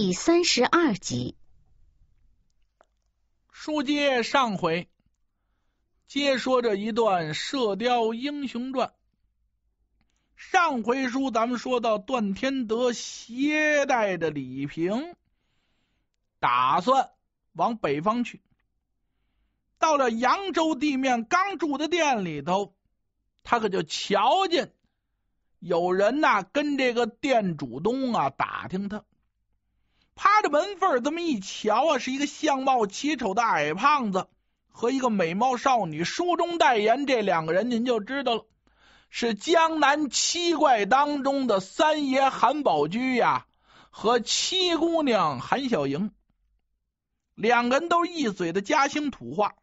第三十二集，书接上回，接说着一段《射雕英雄传》。上回书咱们说到段天德携带着李平，打算往北方去。到了扬州地面，刚住的店里头，他可就瞧见有人呐，跟这个店主东啊打听他。趴着门缝这么一瞧啊，是一个相貌奇丑的矮胖子和一个美貌少女。书中代言这两个人，您就知道了，是江南七怪当中的三爷韩宝驹呀和七姑娘韩小莹。两个人都一嘴的嘉兴土话。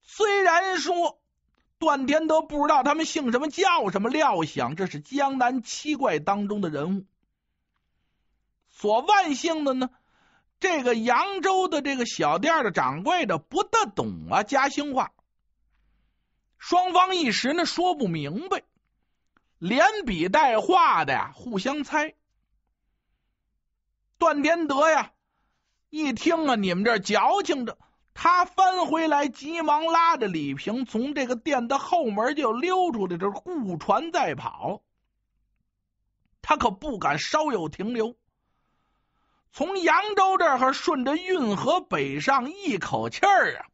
虽然说段天德不知道他们姓什么叫什么，料想这是江南七怪当中的人物。所万幸的呢，这个扬州的这个小店的掌柜的不大懂啊嘉兴话，双方一时呢说不明白，连比带画的呀互相猜。段天德呀一听啊，你们这矫情着，他翻回来，急忙拉着李平从这个店的后门就溜出来，这雇船再跑，他可不敢稍有停留。从扬州这儿还顺着运河北上一口气儿啊，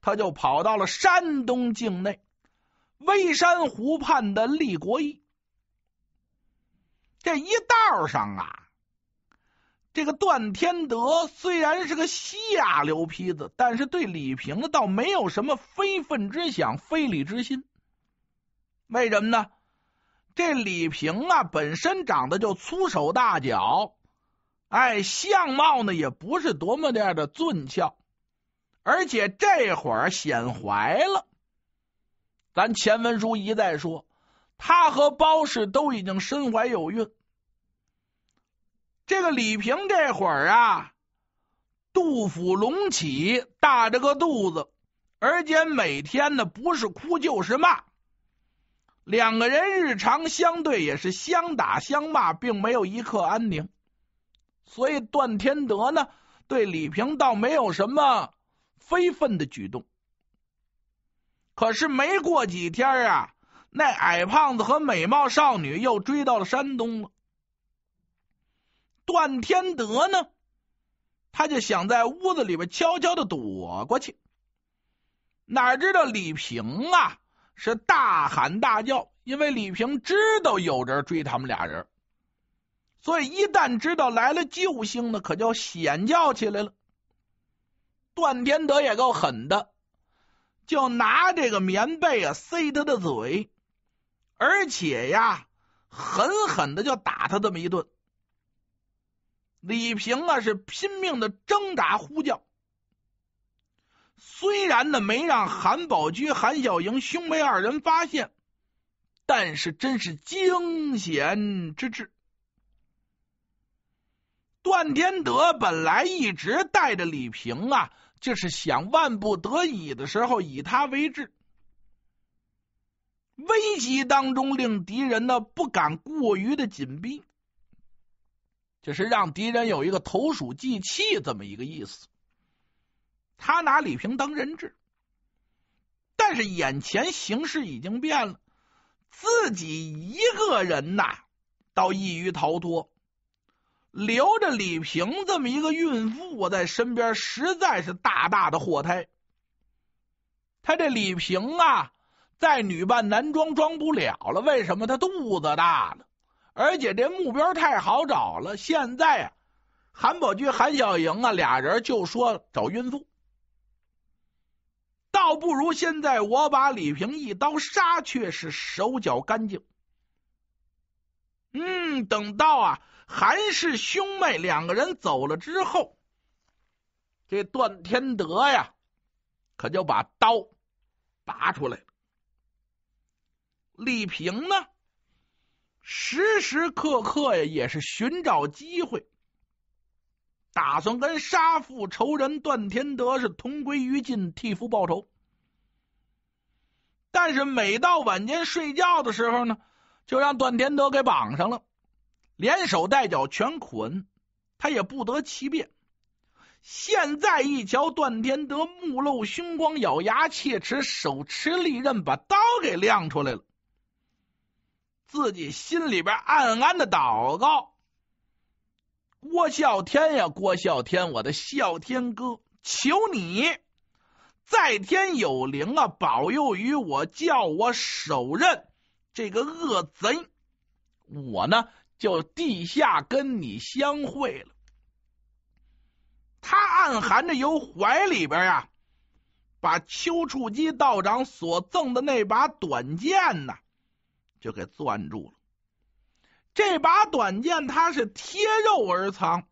他就跑到了山东境内微山湖畔的立国义。这一道上啊，这个段天德虽然是个下流坯子，但是对李平倒没有什么非分之想、非礼之心。为什么呢？这李平啊本身长得就粗手大脚。哎，相貌呢也不是多么那样的俊俏，而且这会儿显怀了。咱前文书一再说，他和包氏都已经身怀有孕。这个李平这会儿啊，肚腹隆起，大着个肚子，而且每天呢不是哭就是骂，两个人日常相对也是相打相骂，并没有一刻安宁。所以段天德呢，对李平倒没有什么非分的举动。可是没过几天啊，那矮胖子和美貌少女又追到了山东了。段天德呢，他就想在屋子里边悄悄的躲过去，哪知道李平啊是大喊大叫，因为李平知道有人追他们俩人。所以一旦知道来了救星呢，可就险叫起来了。段天德也够狠的，就拿这个棉被啊塞他的嘴，而且呀狠狠的就打他这么一顿。李平啊是拼命的挣扎呼叫，虽然呢没让韩宝驹、韩小莹兄妹二人发现，但是真是惊险之至。段天德本来一直带着李平啊，就是想万不得已的时候以他为质，危急当中令敌人呢不敢过于的紧逼，就是让敌人有一个投鼠忌器这么一个意思。他拿李平当人质，但是眼前形势已经变了，自己一个人呐，倒易于逃脱。留着李平这么一个孕妇我在身边实在是大大的祸胎。他这李平啊，在女扮男装装不了了。为什么他肚子大了？而且这目标太好找了。现在啊，韩宝驹、韩小莹啊，俩人就说找孕妇，倒不如现在我把李平一刀杀却，是手脚干净。嗯，等到啊。韩氏兄妹两个人走了之后，这段天德呀，可就把刀拔出来了。李平呢，时时刻刻呀，也是寻找机会，打算跟杀父仇人段天德是同归于尽，替父报仇。但是每到晚间睡觉的时候呢，就让段天德给绑上了。连手带脚全捆，他也不得其便。现在一瞧，段天德目露凶光，咬牙切齿，手持利刃，把刀给亮出来了。自己心里边暗暗的祷告：“郭啸天呀，郭啸天，我的啸天哥，求你在天有灵啊，保佑于我，叫我手刃这个恶贼。我呢。”就地下跟你相会了。他暗含着由怀里边呀，把丘处机道长所赠的那把短剑呢，就给攥住了。这把短剑他是贴肉而藏，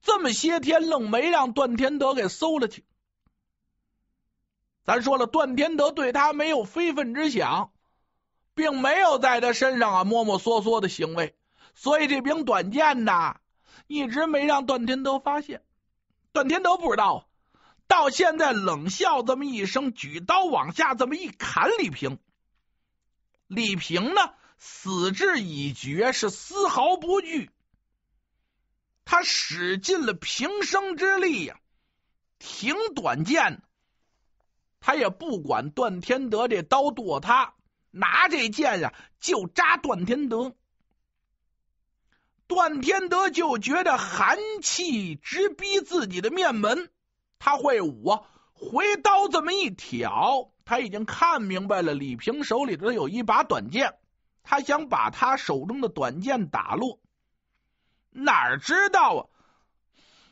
这么些天愣没让段天德给搜了去。咱说了，段天德对他没有非分之想，并没有在他身上啊摸摸索索的行为。所以这柄短剑呢，一直没让段天德发现。段天德不知道，到现在冷笑这么一声，举刀往下这么一砍。李平，李平呢，死志已决，是丝毫不惧。他使尽了平生之力呀，挺短剑，他也不管段天德这刀剁他，拿这剑呀就扎段天德。段天德就觉得寒气直逼自己的面门，他会武啊，回刀这么一挑，他已经看明白了李平手里头有一把短剑，他想把他手中的短剑打落，哪知道啊？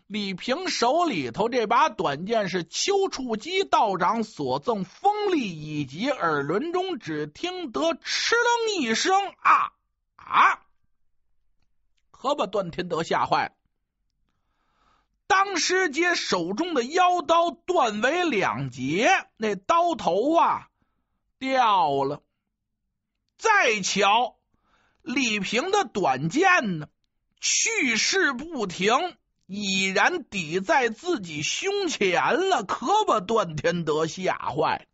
李平手里头这把短剑是丘处机道长所赠，锋利以及耳轮中只听得“哧楞”一声啊啊！可把段天德吓坏了！当时接手中的腰刀断为两截，那刀头啊掉了。再瞧李平的短剑呢，去势不停，已然抵在自己胸前了。可把段天德吓坏了！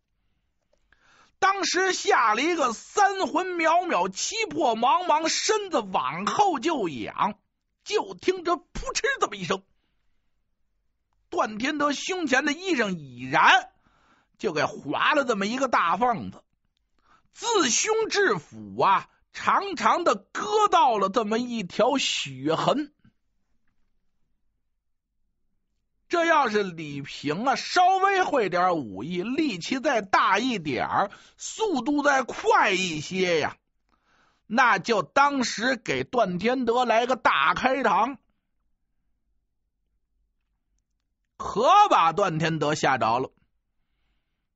当时吓了一个三魂渺渺七魄茫茫，身子往后就仰，就听着扑哧这么一声，段天德胸前的衣裳已然就给划了这么一个大缝子，自胸至腹啊，长长的割到了这么一条血痕。这要是李平啊，稍微会点武艺，力气再大一点儿，速度再快一些呀，那就当时给段天德来个大开膛，可把段天德吓着了。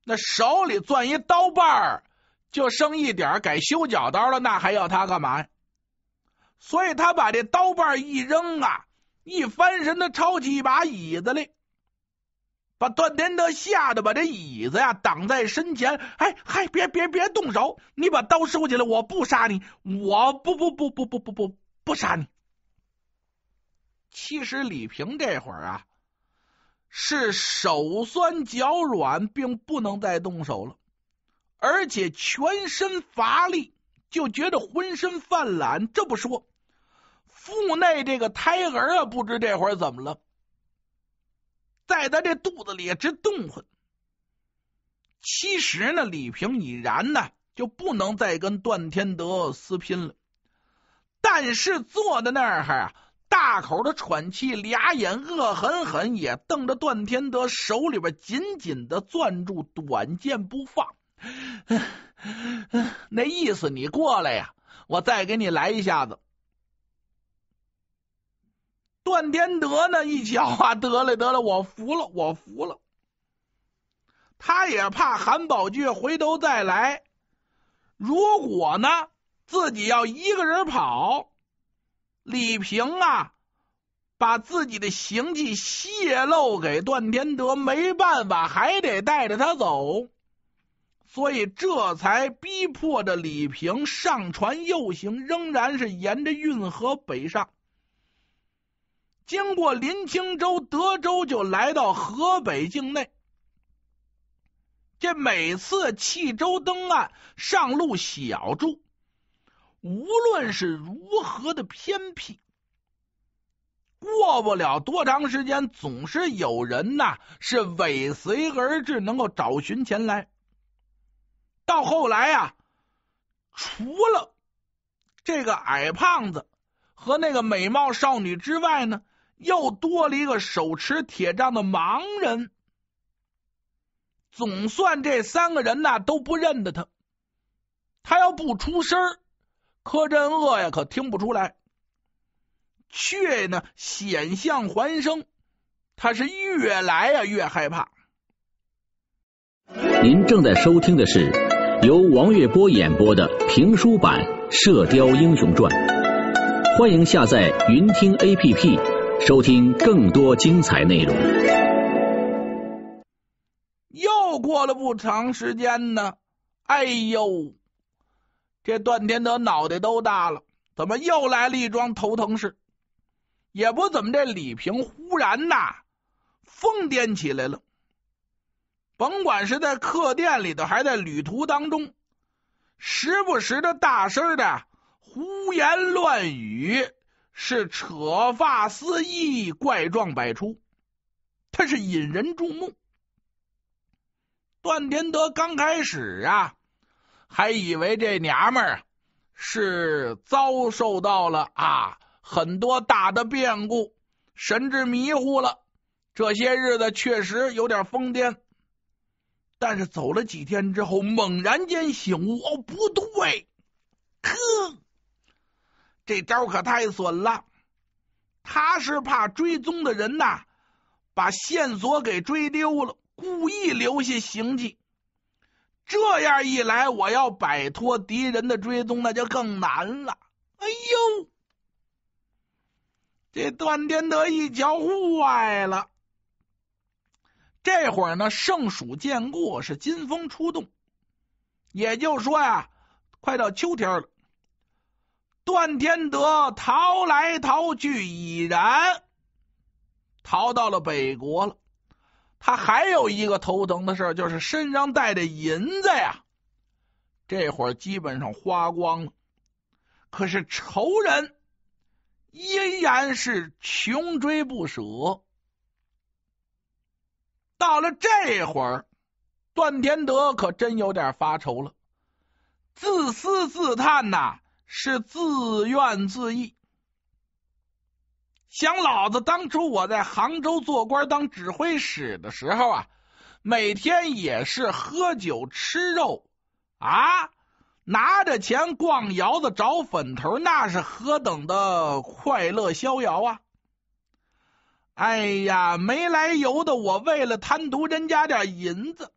那手里攥一刀把儿，就剩一点改修脚刀了，那还要他干嘛？呀？所以他把这刀把儿一扔啊。一翻身，他抄起一把椅子来，把段天德吓得把这椅子呀挡在身前。哎，嗨，别别别动手！你把刀收起来，我不杀你，我不不不不不不不不杀你。其实李平这会儿啊，是手酸脚软，并不能再动手了，而且全身乏力，就觉得浑身犯懒。这么说。腹内这个胎儿啊，不知这会儿怎么了，在他这肚子里直动唤。其实呢，李平已然呢，就不能再跟段天德私拼了。但是坐在那儿哈、啊，大口的喘气，俩眼恶狠狠也瞪着段天德，手里边紧紧的攥住短剑不放。那意思，你过来呀，我再给你来一下子。段天德呢一瞧啊，得了得了，我服了，我服了。他也怕韩宝俊回头再来，如果呢自己要一个人跑，李平啊把自己的行迹泄露给段天德，没办法，还得带着他走。所以这才逼迫着李平上船右行，仍然是沿着运河北上。经过临清州、德州，就来到河北境内。这每次弃舟登岸上路小住，无论是如何的偏僻，过不了多长时间，总是有人呐是尾随而至，能够找寻前来。到后来啊，除了这个矮胖子和那个美貌少女之外呢？又多了一个手持铁杖的盲人，总算这三个人呐都不认得他，他要不出声，柯镇恶呀可听不出来，却呢险象环生，他是越来呀越害怕。您正在收听的是由王月波演播的评书版《射雕英雄传》，欢迎下载云听 APP。收听更多精彩内容。又过了不长时间呢，哎呦，这段天德脑袋都大了，怎么又来了一桩头疼事？也不怎么，这李平忽然呐疯癫起来了，甭管是在客店里头，还在旅途当中，时不时的大声的胡言乱语。是扯发丝异怪状百出，他是引人注目。段天德刚开始啊，还以为这娘们儿是遭受到了啊很多大的变故，神志迷糊了。这些日子确实有点疯癫，但是走了几天之后，猛然间醒悟，哦，不对，哼。这招可太损了！他是怕追踪的人呐，把线索给追丢了，故意留下行迹。这样一来，我要摆脱敌人的追踪，那就更难了。哎呦！这段天德一脚坏了。这会儿呢，盛暑见过，是金风出动，也就是说呀，快到秋天了。段天德逃来逃去，已然逃到了北国了。他还有一个头疼的事就是身上带的银子呀，这会儿基本上花光了。可是仇人依然是穷追不舍。到了这会儿，段天德可真有点发愁了，自私自叹呐。是自怨自艾，想老子当初我在杭州做官当指挥使的时候啊，每天也是喝酒吃肉啊，拿着钱逛窑子找粉头，那是何等的快乐逍遥啊！哎呀，没来由的，我为了贪图人家点银子，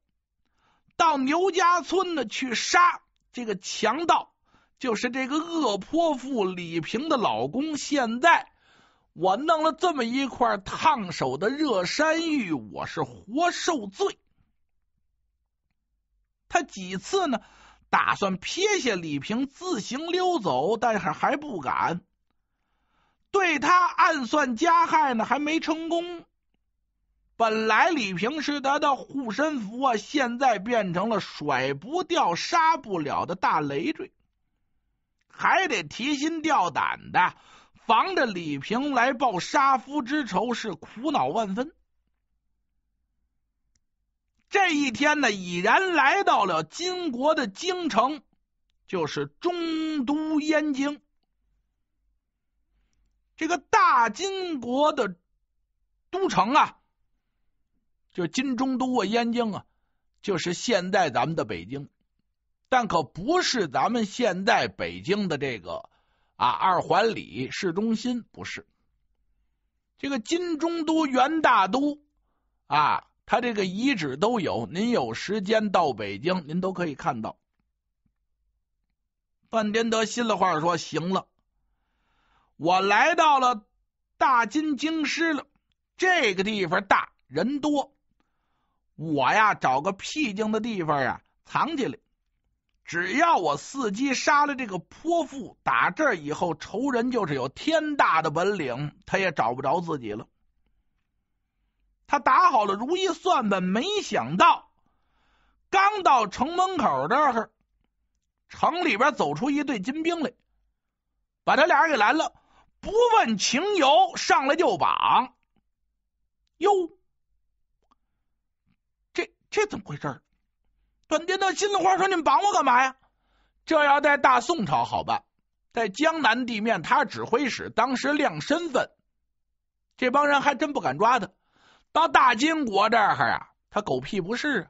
到牛家村呢去杀这个强盗。就是这个恶泼妇李平的老公，现在我弄了这么一块烫手的热山芋，我是活受罪。他几次呢，打算撇下李平自行溜走，但是还不敢。对他暗算加害呢，还没成功。本来李平是他的护身符啊，现在变成了甩不掉、杀不了的大累赘。还得提心吊胆的防着李平来报杀夫之仇，是苦恼万分。这一天呢，已然来到了金国的京城，就是中都燕京，这个大金国的都城啊，就金中都啊，燕京啊，就是现在咱们的北京。但可不是咱们现在北京的这个啊二环里市中心不是，这个金中都、元大都啊，它这个遗址都有。您有时间到北京，您都可以看到。范天德心里话说：“行了，我来到了大金京师了。这个地方大人多，我呀找个僻静的地方呀藏起来。”只要我伺机杀了这个泼妇，打这以后，仇人就是有天大的本领，他也找不着自己了。他打好了如意算盘，没想到刚到城门口这儿，城里边走出一队金兵来，把他俩人给拦了，不问情由，上来就绑。哟，这这怎么回事儿？本爹的心里话说：“你们绑我干嘛呀？这要在大宋朝好办，在江南地面，他指挥使当时亮身份，这帮人还真不敢抓他。到大金国这儿啊，他狗屁不是，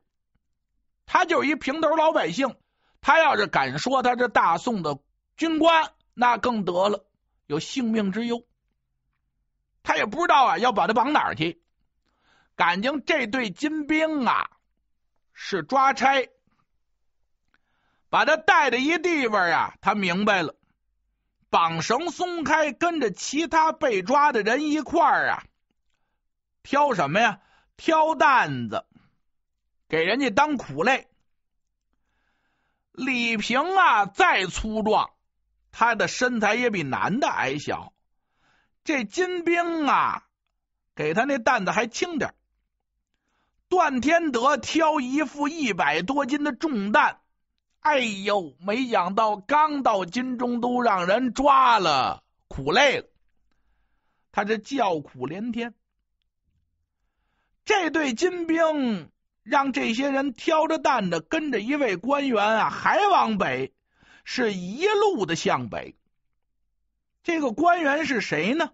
他就是一平头老百姓。他要是敢说他是大宋的军官，那更得了，有性命之忧。他也不知道啊，要把他绑哪儿去？感情这对金兵啊。”是抓差，把他带到一地方呀，他明白了，绑绳松开，跟着其他被抓的人一块儿啊，挑什么呀？挑担子，给人家当苦累。李平啊，再粗壮，他的身材也比男的矮小，这金兵啊，给他那担子还轻点儿。段天德挑一副一百多斤的重担，哎呦！没想到刚到金中都，让人抓了，苦累了，他这叫苦连天。这对金兵让这些人挑着担子，跟着一位官员啊，还往北，是一路的向北。这个官员是谁呢？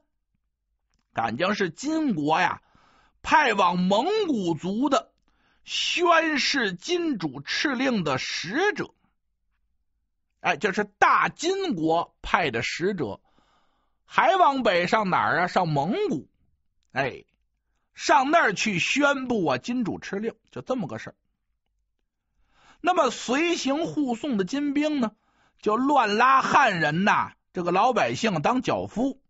敢将是金国呀。派往蒙古族的宣誓金主敕令的使者，哎，就是大金国派的使者，还往北上哪儿啊？上蒙古，哎，上那儿去宣布啊金主敕令，就这么个事儿。那么随行护送的金兵呢，就乱拉汉人呐，这个老百姓当脚夫。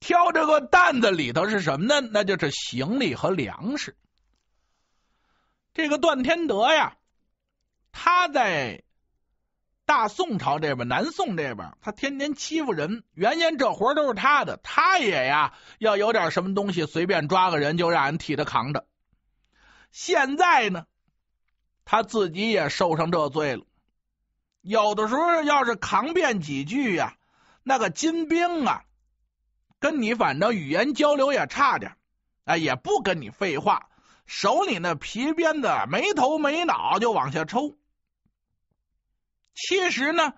挑这个担子里头是什么呢？那就是行李和粮食。这个段天德呀，他在大宋朝这边，南宋这边，他天天欺负人。原先这活都是他的，他也呀要有点什么东西，随便抓个人就让人替他扛着。现在呢，他自己也受上这罪了。有的时候要是扛辩几句呀，那个金兵啊。跟你反正语言交流也差点，哎，也不跟你废话，手里那皮鞭子没头没脑就往下抽。其实呢，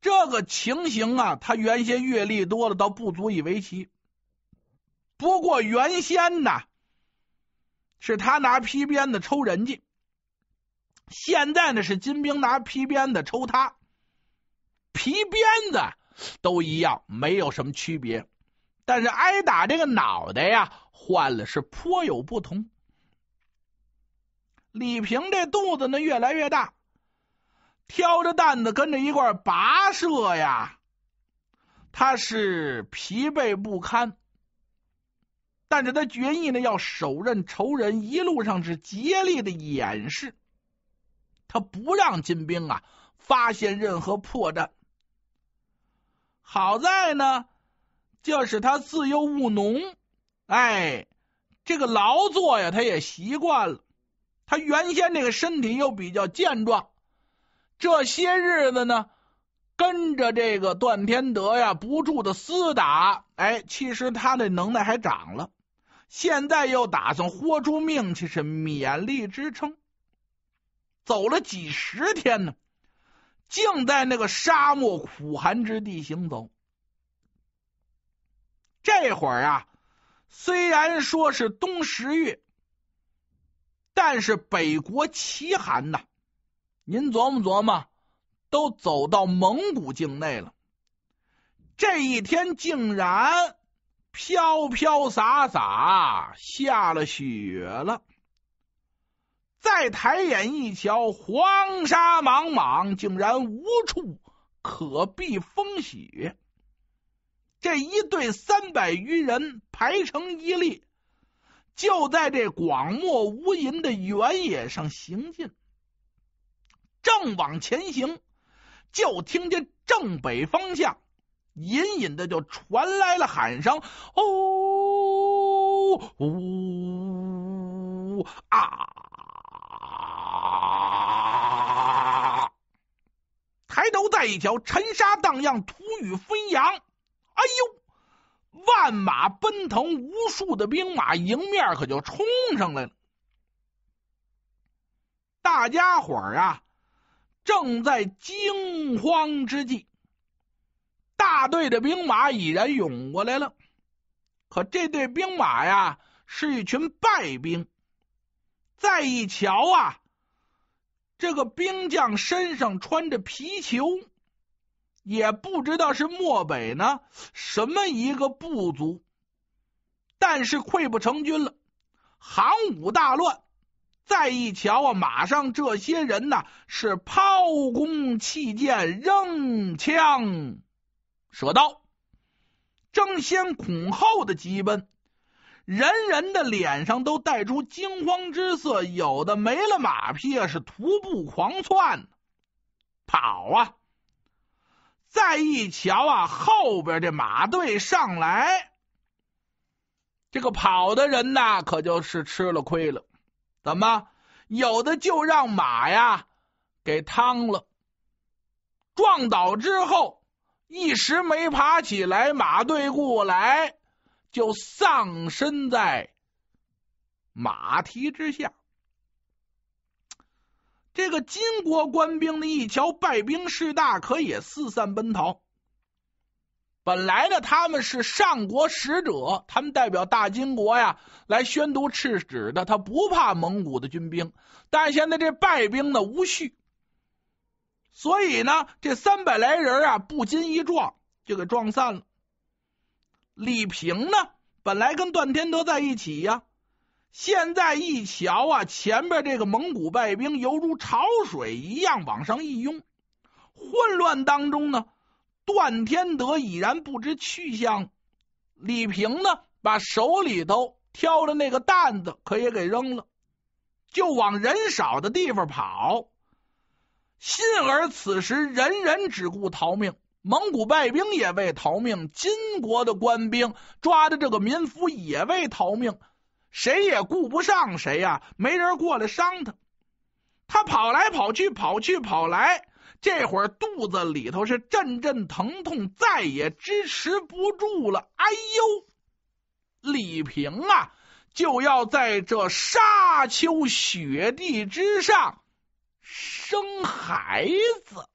这个情形啊，他原先阅历多了，倒不足以为奇。不过原先呐，是他拿皮鞭子抽人家，现在呢是金兵拿皮鞭子抽他，皮鞭子都一样，没有什么区别。但是挨打这个脑袋呀，换了是颇有不同。李平这肚子呢越来越大，挑着担子跟着一块跋涉呀，他是疲惫不堪。但是他决意呢要手刃仇人，一路上是竭力的掩饰，他不让金兵啊发现任何破绽。好在呢。就是他自幼务农，哎，这个劳作呀，他也习惯了。他原先这个身体又比较健壮，这些日子呢，跟着这个段天德呀，不住的厮打，哎，其实他那能耐还长了。现在又打算豁出命去，是勉力支撑，走了几十天呢，竟在那个沙漠苦寒之地行走。这会儿啊，虽然说是冬十月，但是北国奇寒呐。您琢磨琢磨，都走到蒙古境内了，这一天竟然飘飘洒洒下了雪了。再抬眼一瞧，黄沙莽莽，竟然无处可避风雪。这一队三百余人排成一列，就在这广漠无垠的原野上行进。正往前行，就听见正北方向隐隐的就传来了喊声：“哦，呜啊！”抬头再一瞧，尘沙荡漾，土雨飞扬。哎呦！万马奔腾，无数的兵马迎面可就冲上来了。大家伙儿啊，正在惊慌之际，大队的兵马已然涌过来了。可这队兵马呀，是一群败兵。再一瞧啊，这个兵将身上穿着皮裘。也不知道是漠北呢，什么一个部族，但是溃不成军了，行武大乱。再一瞧啊，马上这些人呐，是抛弓弃箭，扔枪舍刀，争先恐后的急奔，人人的脸上都带出惊慌之色，有的没了马匹啊，是徒步狂窜，跑啊！再一瞧啊，后边这马队上来，这个跑的人呐，可就是吃了亏了。怎么有的就让马呀给趟了，撞倒之后一时没爬起来，马队过来就丧身在马蹄之下。这个金国官兵呢一瞧败兵势大，可也四散奔逃。本来呢，他们是上国使者，他们代表大金国呀来宣读敕旨的，他不怕蒙古的军兵。但现在这败兵呢无序，所以呢，这三百来人啊不禁一撞就给撞散了。李平呢，本来跟段天德在一起呀。现在一瞧啊，前边这个蒙古败兵犹如潮水一样往上一拥，混乱当中呢，段天德已然不知去向。李平呢，把手里头挑的那个担子可也给扔了，就往人少的地方跑。幸而此时人人只顾逃命，蒙古败兵也为逃命，金国的官兵抓的这个民夫也为逃命。谁也顾不上谁呀，没人过来伤他。他跑来跑去，跑去跑来。这会儿肚子里头是阵阵疼痛，再也支持不住了。哎呦，李平啊，就要在这沙丘雪地之上生孩子。